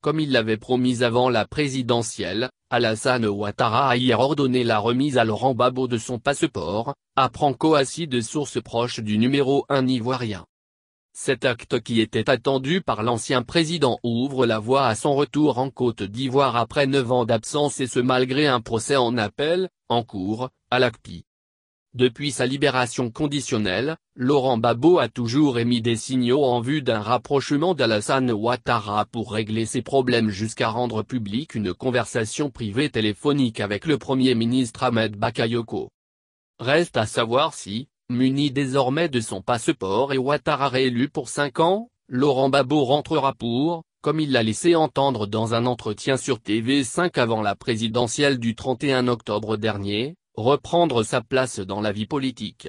Comme il l'avait promis avant la présidentielle, Alassane Ouattara a hier ordonné la remise à Laurent Babo de son passeport, apprend Coassi de sources proches du numéro 1 ivoirien. Cet acte qui était attendu par l'ancien président ouvre la voie à son retour en Côte d'Ivoire après 9 ans d'absence et ce malgré un procès en appel, en cours, à l'ACPI. Depuis sa libération conditionnelle, Laurent Babo a toujours émis des signaux en vue d'un rapprochement d'Alassane Ouattara pour régler ses problèmes jusqu'à rendre publique une conversation privée téléphonique avec le Premier ministre Ahmed Bakayoko. Reste à savoir si, muni désormais de son passeport et Ouattara réélu pour 5 ans, Laurent Babo rentrera pour, comme il l'a laissé entendre dans un entretien sur TV5 avant la présidentielle du 31 octobre dernier, reprendre sa place dans la vie politique.